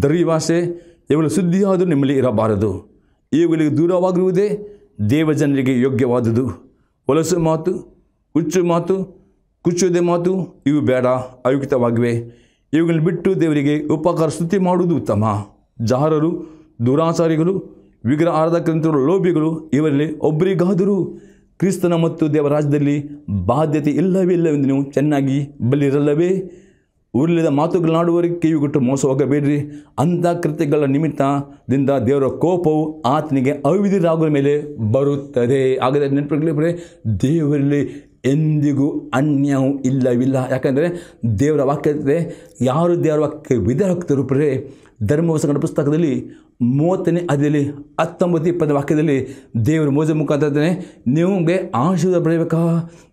ದರಿವಾಸೆ ಇವುಗಳ ಸುದ್ದಿಯಾದರೂ ನಿಮ್ಮಲ್ಲಿ ಇರಬಾರದು ಇವುಗಳಿಗೆ ದೂರವಾಗಿರುವುದೇ ದೇವಜನರಿಗೆ ಯೋಗ್ಯವಾದುದು ಹೊಲಸು ಮಾತು ಹುಚ್ಚು ಮಾತು ಕುಚ್ಚುವುದೇ ಮಾತು ಇವು ಬೇಡ ಅಯುಕ್ತವಾಗಿವೆ ಇವುಗಳನ್ನು ಬಿಟ್ಟು ದೇವರಿಗೆ ಉಪಕಾರ ಸ್ತುತಿ ಮಾಡುವುದು ಉತ್ತಮ ಜಾರರು ದುರಾಚಾರಿಗಳು ವಿಗ್ರಹ ಆರಾಧಕರಂತಿರುವ ಲೋಭಿಗಳು ಇವರಲ್ಲಿ ಒಬ್ಬರಿಗಾದರೂ ಕ್ರಿಸ್ತನ ಮತ್ತು ದೇವರಾಜ್ಯದಲ್ಲಿ ಬಾಧ್ಯತೆ ಇಲ್ಲವೇ ಇಲ್ಲವೆಂದು ನೀವು ಚೆನ್ನಾಗಿ ಬಲ್ಲಿರಲ್ಲವೇ ಉರುಳಿದ ಮಾತುಗಳನ್ನಾಡುವವರಿಗೆ ಕಿವಿಗೊಟ್ಟು ಹೋಗಬೇಡ್ರಿ ಅಂಥ ಕೃತ್ಯಗಳ ನಿಮಿತ್ತದಿಂದ ದೇವರ ಕೋಪವು ಆತನಿಗೆ ಅವಿದಿರಾಗುವ ಮೇಲೆ ಬರುತ್ತದೆ ಹಾಗಾದರೆ ನೆನಪುಗಳೇ ದೇವರಲ್ಲಿ ಎಂದಿಗೂ ಅನ್ಯವೂ ಇಲ್ಲವಿಲ್ಲ ಯಾಕಂದರೆ ದೇವರ ವಾಕ್ಯತೆ ಯಾರು ದೇವರ ವಾಕ್ಯ ವಿಧರಾಗ್ತಾರೋ ಪ್ರೇ ಧರ್ಮವಸಗಳ ಪುಸ್ತಕದಲ್ಲಿ ಮೂವತ್ತನೇ ಅದಿಯಲ್ಲಿ ಹತ್ತೊಂಬತ್ತು ಇಪ್ಪತ್ತನೇ ವಾಕ್ಯದಲ್ಲಿ ದೇವರು ಮೋಜ ಮುಖಾಂತರ ನಿಮಗೆ ಆಶೀರ್ವಾದ ಪಡೆಯಬೇಕಾ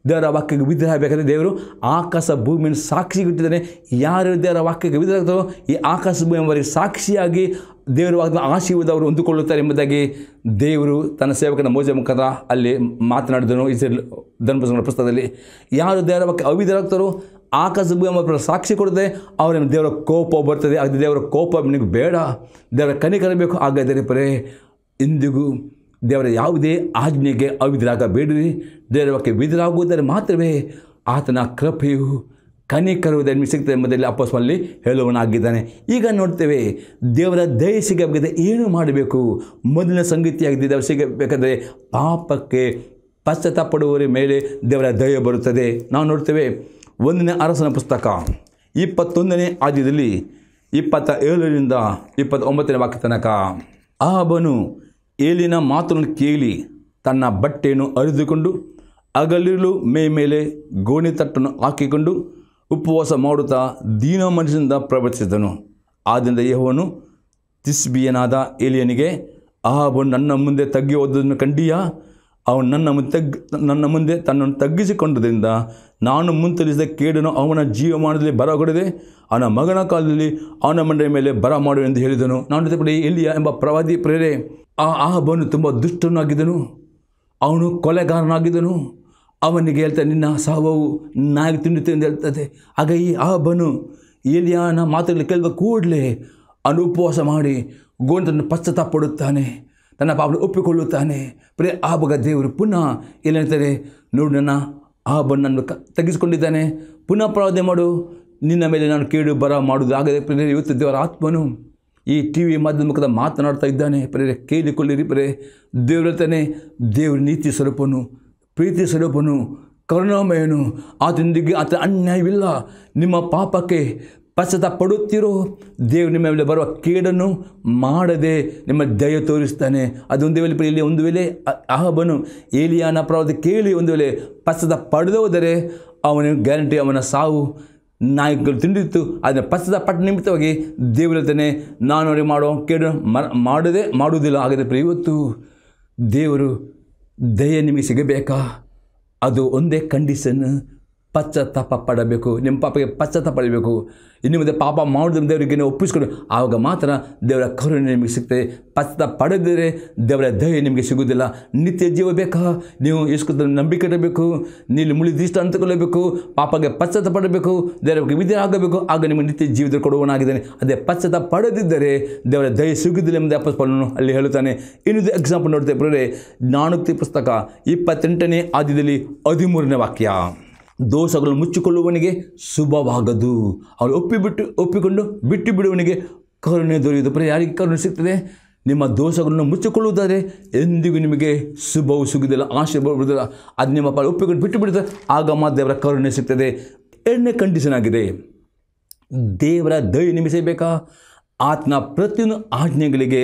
ದೇವರ ವಾಕ್ಯಕ್ಕೆ ಆಗಬೇಕಾದ್ರೆ ದೇವರು ಆಕಾಶ ಭೂಮಿಯನ್ನು ಸಾಕ್ಷಿಗಿಟ್ಟಿದ್ದಾನೆ ಯಾರು ದೇವರ ವಾಕ್ಯಕ್ಕೆ ಆಗ್ತಾರೋ ಈ ಆಕಾಶ ಭೂಮಿಯವರಿಗೆ ಸಾಕ್ಷಿಯಾಗಿ ದೇವರು ಆಗ ಆಶೀರ್ವಾದ ಅವರು ಹೊಂದಿಕೊಳ್ಳುತ್ತಾರೆ ಎಂಬುದಾಗಿ ದೇವರು ತನ್ನ ಸೇವಕನ ಮೋಜ ಮುಖಾಂತರ ಅಲ್ಲಿ ಮಾತನಾಡಿದನು ಇಸ್ರೇಲ್ ಧರ್ಮಸಂಗ್ರಹ ಪುಸ್ತಕದಲ್ಲಿ ಯಾರು ದೇವರ ವಾಕ್ಯ ಅವಿದರಾಗ್ತಾರೋ ಆಕಾಶಭೂಮಿ ಎಂಬ ಸಾಕ್ಷಿ ಕೊಡುತ್ತೆ ಅವರ ದೇವರ ಕೋಪ ಬರ್ತದೆ ಅದು ದೇವರ ಕೋಪ ನಿಮಗೆ ಬೇಡ ದೇವರ ಕರಬೇಕು ಆಗದರೆ ಪರೇ ಇಂದಿಗೂ ದೇವರ ಯಾವುದೇ ಆಜ್ಞೆಗೆ ಅವಿಧರಾಗಬೇಡಿರಿ ದೇವಕ್ಕೆ ವಿದ್ರಾಗುವುದರ ಮಾತ್ರವೇ ಆತನ ಕೃಪೆಯು ಕನಿಕರುವುದೇ ಸಿಗ್ತದೆ ಎಂಬುದರಲ್ಲಿ ಅಪ್ಪಸ್ವಲ್ಲಿ ಹೇಳುವನಾಗಿದ್ದಾನೆ ಈಗ ನೋಡ್ತೇವೆ ದೇವರ ದಯ ಸಿಗಬೇಕಾದ್ರೆ ಏನು ಮಾಡಬೇಕು ಮೊದಲಿನ ಸಂಗೀತಿಯಾಗಿದ್ದ ದೇವರು ಸಿಗಬೇಕಾದರೆ ಪಾಪಕ್ಕೆ ಪಶ್ಚಾತ್ತಾಪಡುವವರ ಮೇಲೆ ದೇವರ ದಯ ಬರುತ್ತದೆ ನಾವು ನೋಡ್ತೇವೆ ಒಂದನೇ ಅರಸನ ಪುಸ್ತಕ ಇಪ್ಪತ್ತೊಂದನೇ ಆದ್ಯದಲ್ಲಿ ಇಪ್ಪತ್ತ ಏಳರಿಂದ ಇಪ್ಪತ್ತೊಂಬತ್ತನೇ ವಾಕ್ಯ ತನಕ ಆಬನು ಏಲಿನ ಮಾತನ್ನು ಕೇಳಿ ತನ್ನ ಬಟ್ಟೆಯನ್ನು ಅರಿದುಕೊಂಡು ಅಗಲಿರಲು ಮೇ ಮೇಲೆ ಗೋಣಿ ತಟ್ಟನ್ನು ಹಾಕಿಕೊಂಡು ಉಪವಾಸ ಮಾಡುತ್ತಾ ದೀನ ಮನುಷ್ಯನಿಂದ ಪ್ರವರ್ತಿಸಿದನು ಆದ್ದರಿಂದ ಯಹೋವನು ತಿಸ್ಬಿಯನಾದ ಏಲಿಯನಿಗೆ ಆಹಾಬನು ನನ್ನ ಮುಂದೆ ತಗ್ಗಿ ಹೋದನ್ನು ಕಂಡೀಯಾ ಅವನು ನನ್ನ ತಗ್ ನನ್ನ ಮುಂದೆ ತನ್ನನ್ನು ತಗ್ಗಿಸಿಕೊಂಡುದರಿಂದ ನಾನು ಮುಂತರಿಸಿದ ಕೇಡನು ಅವನ ಜೀವಮಾನದಲ್ಲಿ ಬರಗೊಡದೆ ಅವನ ಮಗನ ಕಾಲದಲ್ಲಿ ಅವನ ಮನೆಯ ಮೇಲೆ ಬರ ಮಾಡು ಎಂದು ಹೇಳಿದನು ನಾನು ಕಡೆ ಎಲ್ಲಿಯ ಎಂಬ ಪ್ರವಾದಿ ಪ್ರೇರೆ ಆ ಆಹಬನು ತುಂಬ ದುಷ್ಟನಾಗಿದ್ದನು ಅವನು ಕೊಲೆಗಾರನಾಗಿದ್ದನು ಅವನಿಗೆ ಹೇಳ್ತಾ ನಿನ್ನ ಸಾವು ನಾಯಿಗೆ ತಿನ್ನುತ್ತೆ ಎಂದು ಹೇಳ್ತದೆ ಆಗ ಈ ಆಹಬನು ಎಲಿಯಾನ ಮಾತುಗಳು ಕೇಳಿದ ಕೂಡಲೇ ಅನುಪವಾಸ ಉಪವಾಸ ಮಾಡಿ ಗೋಂತನ್ನು ಪಶ್ಚಾತ್ತಾಪ ಪಡುತ್ತಾನೆ ತನ್ನ ಪಾಪನ ಒಪ್ಪಿಕೊಳ್ಳುತ್ತಾನೆ ಪ್ರೇ ಬಗ ದೇವರು ಪುನಃ ಏನೇಳ್ತಾರೆ ನೋಡು ನನ್ನ ಆ ಬಣ್ಣನ್ನು ಕ ತೆಗೆಸಿಕೊಂಡಿದ್ದಾನೆ ಪುನಃ ಪ್ರಾರ್ಥನೆ ಮಾಡು ನಿನ್ನ ಮೇಲೆ ನಾನು ಕೇಳು ಬರ ಮಾಡುವುದು ಆಗದೆ ಪ್ರೇರೆ ಇವತ್ತು ದೇವರ ಆತ್ಮನು ಈ ಟಿ ವಿ ಮಾಧ್ಯಮದ ಮಾತನಾಡ್ತಾ ಇದ್ದಾನೆ ಪ್ರೇರೆ ಕೇಳಿಕೊಳ್ಳಿರಿ ದೇವರು ದೇವರತಾನೆ ದೇವರ ನೀತಿ ಸ್ವರೂಪನು ಪ್ರೀತಿ ಸ್ವರೂಪನು ಕರುಣಾಮಯನು ಆತನೊಂದಿಗೆ ಆತ ಅನ್ಯಾಯವಿಲ್ಲ ನಿಮ್ಮ ಪಾಪಕ್ಕೆ ಪಡುತ್ತಿರೋ ದೇವರು ನಿಮ್ಮ ಮೇಲೆ ಬರುವ ಕೇಡನ್ನು ಮಾಡದೆ ನಿಮ್ಮ ದಯ ತೋರಿಸ್ತಾನೆ ಅದೊಂದು ವೇಳೆ ಇಲ್ಲಿ ಒಂದು ವೇಳೆ ಅಹಬನು ಏಲಿಯಾನ ಪ್ರವಾದ ಕೇಳಿ ಒಂದು ವೇಳೆ ಪಶ್ಚಾತ್ತ ಪಡೆದೋದರೆ ಅವನ ಗ್ಯಾರಂಟಿ ಅವನ ಸಾವು ನಾಯಕರು ತಿಂಡಿತ್ತು ಅದನ್ನು ಪಶ್ಚಾತ್ತ ಪಟ್ಟ ನಿಮಿತ್ತವಾಗಿ ದೇವರತನೇ ನಾನು ಅವರಿಗೆ ಮಾಡೋ ಕೇಡು ಮಾಡದೆ ಮಾಡುವುದಿಲ್ಲ ಆಗದೆ ಪ್ರಿಯ ಇವತ್ತು ದೇವರು ದಯ ನಿಮಗೆ ಸಿಗಬೇಕಾ ಅದು ಒಂದೇ ಕಂಡೀಷನ್ ಪಶ್ಚಾತ್ತಾಪ ಪಡಬೇಕು ನಿಮ್ಮ ಪಾಪಕ್ಕೆ ಪಶ್ಚಾತ್ತಾಪ ಪಡಬೇಕು ಇನ್ನು ಮುಂದೆ ಪಾಪ ಮಾಡೋದ್ರಿಂದ ದೇವರಿಗೆ ಒಪ್ಪಿಸ್ಕೊಂಡು ಆವಾಗ ಮಾತ್ರ ದೇವರ ಕರುಣೆ ನಿಮಗೆ ಸಿಗ್ತದೆ ಪಶ್ಚಾತ್ತಾಪ ಪಡೆದರೆ ದೇವರ ದಯೆ ನಿಮಗೆ ಸಿಗುವುದಿಲ್ಲ ನಿತ್ಯ ಜೀವ ಬೇಕಾ ನೀವು ಇಸ್ಕೊತ ನಂಬಿಕೆ ಇಡಬೇಕು ನೀವು ಮುಳಿದಿಷ್ಟ ಅಂತಕೊಳ್ಳಬೇಕು ಪಾಪಗೆ ಪಶ್ಚಾತ್ತಾಪ ಪಡಬೇಕು ದೇವರಿಗೆ ವಿಧಿ ಆಗಬೇಕು ಆಗ ನಿಮಗೆ ನಿತ್ಯ ಜೀವದ ಕೊಡುವನಾಗಿದ್ದಾನೆ ಅದೇ ಪಶ್ಚಾತ್ತಾಪ ಪಡೆದಿದ್ದರೆ ದೇವರ ದಯೆ ಸಿಗುವುದಿಲ್ಲ ಅಪಸ್ ಪಡೋನು ಅಲ್ಲಿ ಹೇಳುತ್ತಾನೆ ಇನ್ನೊಂದು ಎಕ್ಸಾಂಪಲ್ ನೋಡ್ತೇವೆ ನಾಣುಕ್ತಿ ಪುಸ್ತಕ ಇಪ್ಪತ್ತೆಂಟನೇ ಆದ್ಯದಲ್ಲಿ ಹದಿಮೂರನೇ ವಾಕ್ಯ ದೋಷಗಳನ್ನು ಮುಚ್ಚಿಕೊಳ್ಳುವವನಿಗೆ ಶುಭವಾಗದು ಅವರು ಒಪ್ಪಿಬಿಟ್ಟು ಒಪ್ಪಿಕೊಂಡು ಬಿಟ್ಟು ಬಿಡುವವನಿಗೆ ಕರುಣೆ ದೊರೆಯುವುದು ಪ್ರ ಯಾರಿಗೆ ಕರುಣೆ ಸಿಗ್ತದೆ ನಿಮ್ಮ ದೋಷಗಳನ್ನು ಮುಚ್ಚಿಕೊಳ್ಳುವುದಾದರೆ ಎಂದಿಗೂ ನಿಮಗೆ ಶುಭವು ಸಿಗುವುದಿಲ್ಲ ಆಶೆ ಬರುವುದಿಲ್ಲ ಅದು ನಿಮ್ಮ ಪಾಲು ಒಪ್ಪಿಕೊಂಡು ಬಿಟ್ಟು ಬಿಡುತ್ತದೆ ಆಗ ದೇವರ ಕರುಣೆ ಸಿಗ್ತದೆ ಎರಡನೇ ಕಂಡೀಷನ್ ಆಗಿದೆ ದೇವರ ದಯ ನಿಮಿಸಬೇಕಾ ಆತನ ಪ್ರತಿಯೊಂದು ಆಜ್ಞೆಗಳಿಗೆ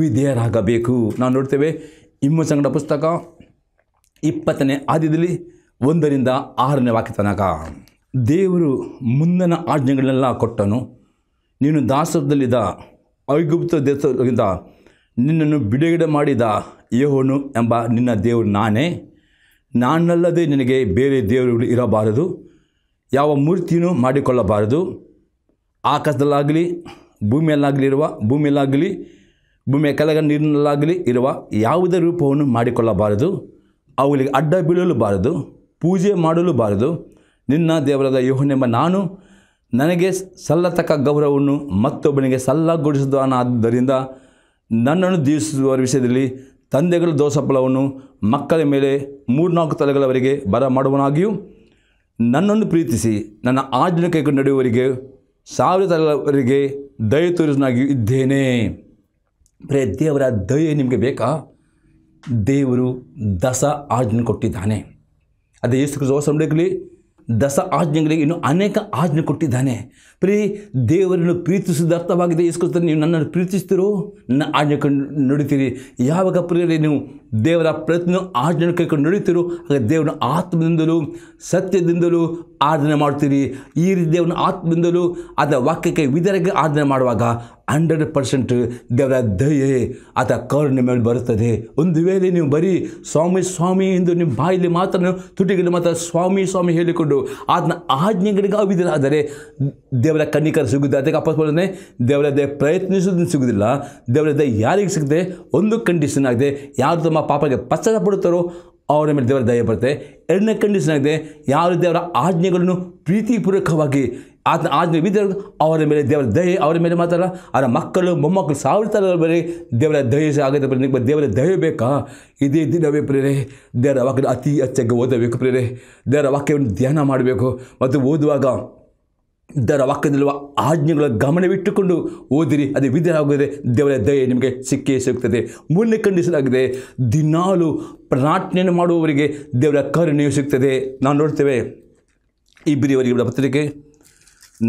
ವಿಧೇಯರಾಗಬೇಕು ನಾವು ನೋಡ್ತೇವೆ ಇಮ್ಮ ಸಂಗಡ ಪುಸ್ತಕ ಇಪ್ಪತ್ತನೇ ಆದ್ಯದಲ್ಲಿ ಒಂದರಿಂದ ಆರನೇ ವಾಕ್ಯ ತನಕ ದೇವರು ಮುಂದಿನ ಆಜ್ಞೆಗಳನ್ನೆಲ್ಲ ಕೊಟ್ಟನು ನೀನು ದಾಸದಲ್ಲಿದ್ದ ಐಗುಪ್ತ ದೇಶದಿಂದ ನಿನ್ನನ್ನು ಬಿಡುಗಡೆ ಮಾಡಿದ ಯಹೋನು ಎಂಬ ನಿನ್ನ ದೇವರು ನಾನೇ ನಾನಲ್ಲದೆ ನಿನಗೆ ಬೇರೆ ದೇವರುಗಳು ಇರಬಾರದು ಯಾವ ಮೂರ್ತಿಯೂ ಮಾಡಿಕೊಳ್ಳಬಾರದು ಆಕಾಶದಲ್ಲಾಗಲಿ ಭೂಮಿಯಲ್ಲಾಗಲಿ ಇರುವ ಭೂಮಿಯಲ್ಲಾಗಲಿ ಭೂಮಿಯ ಕೆಳಗ ನೀರಿನಲ್ಲಾಗಲಿ ಇರುವ ಯಾವುದೇ ರೂಪವನ್ನು ಮಾಡಿಕೊಳ್ಳಬಾರದು ಅವುಗಳಿಗೆ ಅಡ್ಡ ಬಾರದು ಪೂಜೆ ಮಾಡಲು ಬಾರದು ನಿನ್ನ ದೇವರಾದ ಯೋಹನೆಂಬ ನಾನು ನನಗೆ ಸಲ್ಲತಕ್ಕ ಗೌರವವನ್ನು ಮತ್ತೊಬ್ಬನಿಗೆ ಸಲ್ಲಗೊಳಿಸುವನಾದ್ದರಿಂದ ನನ್ನನ್ನು ದೀವಿಸುವ ವಿಷಯದಲ್ಲಿ ತಂದೆಗಳು ದೋಷಫಲವನ್ನು ಮಕ್ಕಳ ಮೇಲೆ ಮೂರ್ನಾಲ್ಕು ತಲೆಗಳವರೆಗೆ ಬರ ಮಾಡುವನಾಗಿಯೂ ನನ್ನನ್ನು ಪ್ರೀತಿಸಿ ನನ್ನ ಆಜ್ಞೆ ನಡೆಯುವವರಿಗೆ ಸಾವಿರ ತಲೆಗಳವರೆಗೆ ದಯ ತೋರಿಸನಾಗಿಯೂ ಇದ್ದೇನೆ ಬರೇ ದೇವರ ದಯೆ ನಿಮಗೆ ಬೇಕಾ ದೇವರು ದಸ ಆಜ್ಞೆ ಕೊಟ್ಟಿದ್ದಾನೆ ಅದೇ ಯೇಸು ಕ್ರಿಸ್ತವ ಸಂಬಳಕ್ಕೆ ದಸ ಆಜ್ಞೆಗಳಿಗೆ ಇನ್ನೂ ಅನೇಕ ಆಜ್ಞೆ ಕೊಟ್ಟಿದ್ದಾನೆ ಪ್ರೀ ದೇವರನ್ನು ಪ್ರೀತಿಸಿದ ಅರ್ಥವಾಗಿದೆ ಇಸ್ಕೊಳ್ತಾರೆ ನೀವು ನನ್ನನ್ನು ಪ್ರೀತಿಸ್ತೀರೋ ನನ್ನ ಆಜ್ಞೆ ಕಂಡು ನಡೀತೀರಿ ಯಾವಾಗ ಪ್ರಿಯರಿ ನೀವು ದೇವರ ಪ್ರತಿಯೊಂದು ಆಜ್ಞೆಯನ್ನು ಕೈಕೊಂಡು ನಡೀತೀರೋ ಆಗ ದೇವನ ಆತ್ಮದಿಂದಲೂ ಸತ್ಯದಿಂದಲೂ ಆರಾಧನೆ ಮಾಡ್ತೀರಿ ಈ ರೀತಿ ದೇವನ ಆತ್ಮದಿಂದಲೂ ಅದರ ವಾಕ್ಯಕ್ಕೆ ವಿಧರಾಗಿ ಆರಾಧನೆ ಮಾಡುವಾಗ ಹಂಡ್ರೆಡ್ ಪರ್ಸೆಂಟ್ ದೇವರ ದಯೆ ಆತ ಕರುಣೆ ಮೇಲೆ ಬರುತ್ತದೆ ಒಂದು ವೇಳೆ ನೀವು ಬರೀ ಸ್ವಾಮಿ ಸ್ವಾಮಿ ಎಂದು ನಿಮ್ಮ ಬಾಯಲ್ಲಿ ಮಾತ್ರ ತುಟಿಗಳು ಮಾತ್ರ ಸ್ವಾಮಿ ಸ್ವಾಮಿ ಹೇಳಿಕೊಂಡು ಅದನ್ನ ಆಜ್ಞೆಗಳಿಗೆ ಅವಿದರಾದರೆ ದೇವ ದೇವರ ಕನ್ನಿಕರು ಸಿಗುತ್ತೆ ಅದಕ್ಕೆ ಅಪ್ಪಸ್ಕೊಳ್ಳೋದೇ ದೇವರ ದಯ ಪ್ರಯತ್ನಿಸೋದನ್ನು ಸಿಗೋದಿಲ್ಲ ದೇವರ ದಯ ಯಾರಿಗೆ ಸಿಗದೆ ಒಂದು ಕಂಡೀಷನ್ ಆಗಿದೆ ಯಾರು ತಮ್ಮ ಪಾಪಕ್ಕೆ ಪಶ್ಚಾತ್ತಾಪ ಪಡುತ್ತಾರೋ ಅವರ ಮೇಲೆ ದೇವರ ದಯ ಬರುತ್ತೆ ಎರಡನೇ ಕಂಡೀಷನ್ ಆಗಿದೆ ಯಾರು ದೇವರ ಆಜ್ಞೆಗಳನ್ನು ಪ್ರೀತಿಪೂರ್ವಕವಾಗಿ ಆತನ ಆಜ್ಞೆ ವಿದ್ಯಾರ್ಥಿ ಅವರ ಮೇಲೆ ದೇವರ ದಯೆ ಅವರ ಮೇಲೆ ಮಾತ್ರ ಅವರ ಮಕ್ಕಳು ಮೊಮ್ಮಕ್ಕಳು ಸಾವಿರ ತಲೆ ದೇವರ ದಯೆ ಆಗದ ದೇವರ ದಯ ಬೇಕಾ ಇದೇ ದಿನವೇ ಪ್ರೇರೆ ದೇವರ ವಾಕ್ಯ ಅತಿ ಹೆಚ್ಚಾಗಿ ಓದಬೇಕು ಪ್ರೇರೆ ದೇವರ ವಾಕ್ಯವನ್ನು ಧ್ಯಾನ ಮಾಡಬೇಕು ಮತ್ತು ಓದುವಾಗ ದರ ವಾಕ್ಯದಲ್ಲಿರುವ ಆಜ್ಞೆಗಳ ಗಮನವಿಟ್ಟುಕೊಂಡು ಓದಿರಿ ಅದೇ ಆಗುತ್ತದೆ ದೇವರ ದಯೆ ನಿಮಗೆ ಸಿಕ್ಕೇ ಸಿಗುತ್ತದೆ ಮೂರನೇ ಖಂಡಿಸಲಾಗಿದೆ ದಿನಾಲು ಪ್ರಾರ್ಥನೆಯನ್ನು ಮಾಡುವವರಿಗೆ ದೇವರ ಕರುಣೆಯು ಸಿಗ್ತದೆ ನಾವು ನೋಡ್ತೇವೆ ಇಬ್ಬರಿವರಿಗೆ ಪತ್ರಿಕೆ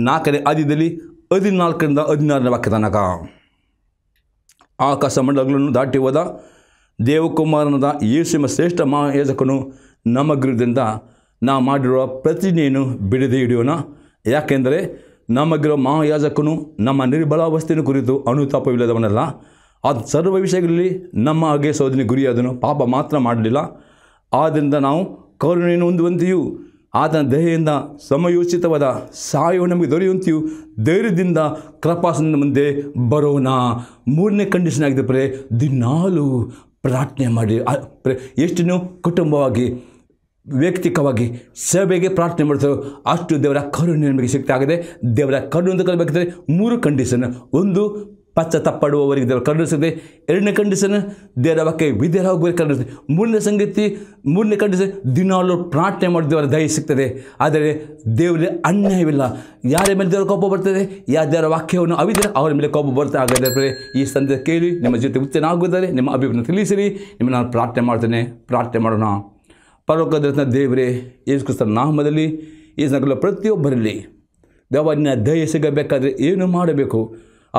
ನಾಲ್ಕನೇ ಆದ್ಯದಲ್ಲಿ ಹದಿನಾಲ್ಕರಿಂದ ಹದಿನಾರನೇ ವಾಕ್ಯ ತನಕ ಆಕಾಶ ಮಂಡಲಗಳನ್ನು ದಾಟಿ ಹೋದ ದೇವಕುಮಾರನದ ಯೇಸುಮ ಶ್ರೇಷ್ಠ ಮಹಾಯಾಜಕನು ನಮ್ಮ ನಾ ನಾವು ಮಾಡಿರುವ ಪ್ರತಿಜ್ಞೆಯನ್ನು ಬಿಡದೆ ಹಿಡಿಯೋಣ ಯಾಕೆಂದರೆ ನಮಗಿರೋ ಮಹಾಯಾಜಕನು ನಮ್ಮ ನಿರ್ಬಲಾವಸ್ಥೆಯನ್ನು ಕುರಿತು ಅನುತಾಪವಿಲ್ಲದವನಲ್ಲ ಅದು ಸರ್ವ ವಿಷಯಗಳಲ್ಲಿ ನಮ್ಮ ಹಾಗೆ ಸೋದನೆ ಗುರಿಯಾದನು ಪಾಪ ಮಾತ್ರ ಮಾಡಲಿಲ್ಲ ಆದ್ದರಿಂದ ನಾವು ಕರುಣೆಯನ್ನು ಹೊಂದುವಂತೆಯೂ ಆತನ ದೇಹೆಯಿಂದ ಸಮಯೋಚಿತವಾದ ಸಾಯೋ ನಮಗೆ ದೊರೆಯುವಂತೆಯೂ ಧೈರ್ಯದಿಂದ ಕೃಪಾಸನ ಮುಂದೆ ಬರೋಣ ಮೂರನೇ ಕಂಡೀಷನ್ ಆಗಿದೆ ಆಗಿದ್ದರೆ ದಿನಾಲು ಪ್ರಾರ್ಥನೆ ಮಾಡಿ ಎಷ್ಟು ಕುಟುಂಬವಾಗಿ ವೈಯಕ್ತಿಕವಾಗಿ ಸಭೆಗೆ ಪ್ರಾರ್ಥನೆ ಮಾಡ್ತೇವೆ ಅಷ್ಟು ದೇವರ ಕರುಣೆ ನಿಮಗೆ ಶಕ್ತಿ ಆಗಿದೆ ದೇವರ ಕರುಣೆ ಅಂತ ಕಲಬೇಕಾದ್ರೆ ಮೂರು ಕಂಡೀಷನ್ ಒಂದು ಪಚ್ಚ ದೇವರ ದೇವರು ಸಿಗುತ್ತೆ ಎರಡನೇ ಕಂಡೀಷನ್ ದೇವರ ಬಗ್ಗೆ ಕರುಣೆ ಕರುಣಿಸುತ್ತೆ ಮೂರನೇ ಸಂಗತಿ ಮೂರನೇ ಕಂಡೀಷನ್ ದಿನಾಲು ಪ್ರಾರ್ಥನೆ ಮಾಡಿ ದೇವರ ದಯ ಸಿಗ್ತದೆ ಆದರೆ ದೇವರಿಗೆ ಅನ್ಯಾಯವಿಲ್ಲ ಯಾರ ಮೇಲೆ ದೇವರ ಕೋಪ ಬರ್ತದೆ ಯಾರ ದೇವರ ವಾಕ್ಯವನ್ನು ಅವಿದರೆ ಅವರ ಮೇಲೆ ಕೋಪ ಬರ್ತಾ ಆಗದೆ ಈ ಸಂದೇಶ ಕೇಳಿ ನಿಮ್ಮ ಜೊತೆ ಉತ್ತೇಜನ ಆಗುವುದಾರೆ ನಿಮ್ಮ ಅಭಿಪ್ರಾಯ ತಿಳಿಸಿರಿ ನಿಮ್ಮ ನಾನು ಪ್ರಾರ್ಥನೆ ಮಾಡ್ತೇನೆ ಪ್ರಾರ್ಥನೆ ಮಾಡೋಣ ಪರಲೋಕದ ದೇವರೇ ಯೇಸು ಕ್ರಿಸ್ತನ ನಾಮದಲ್ಲಿ ಯೇಸುಗಳ ಪ್ರತಿಯೊಬ್ಬರಲ್ಲಿ ದೇವ ನಿನ್ನ ದಯ ಸಿಗಬೇಕಾದ್ರೆ ಏನು ಮಾಡಬೇಕು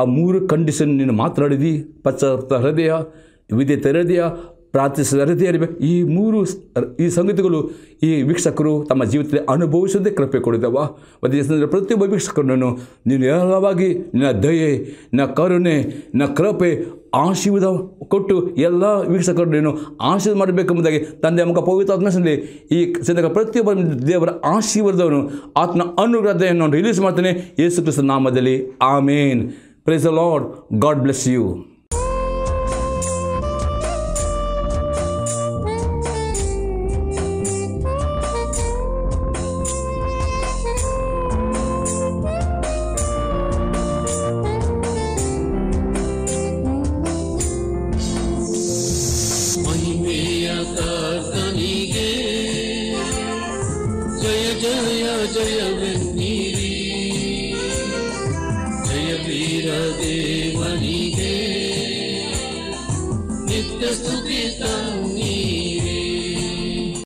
ಆ ಮೂರು ಕಂಡೀಷನ್ ನೀನು ಮಾತನಾಡಿದಿ ಪಚ್ಚ ಹೃದಯ ವಿದ್ಯೆ ಹೃದಯ ಪ್ರಾರ್ಥಿಸಿದ ರೀತಿಯ ಈ ಮೂರು ಈ ಸಂಗತಿಗಳು ಈ ವೀಕ್ಷಕರು ತಮ್ಮ ಜೀವಿತದಲ್ಲಿ ಅನುಭವಿಸುವುದೇ ಕೃಪೆ ಕೊಡಿದವ ಮತ್ತು ಈ ಪ್ರತಿಯೊಬ್ಬ ವೀಕ್ಷಕರನ್ನು ನೀನು ಎಲ್ಲವಾಗಿ ನಿನ್ನ ದಯೆ ನ ಕರುಣೆ ನ ಕೃಪೆ ಆಶೀರ್ವಾದ ಕೊಟ್ಟು ಎಲ್ಲ ವೀಕ್ಷಕರನ್ನು ನೀನು ಆಶೀರ್ವಾದ ಮಾಡಬೇಕೆಂಬುದಾಗಿ ತಂದೆ ಮುಖ ಪವಿತ್ರ ಆತ್ಮನಲ್ಲಿ ಈ ಸಂದರ್ಭ ಪ್ರತಿಯೊಬ್ಬ ದೇವರ ಆಶೀರ್ವಾದವನ್ನು ಆತ್ಮ ಅನುಗ್ರಹತೆಯನ್ನು ರಿಲೀಸ್ ಮಾಡ್ತೇನೆ ಯೇಸು ಕ್ರಿಸ್ತ ನಾಮದಲ್ಲಿ ಆಮೇನ್ praise the lord God bless you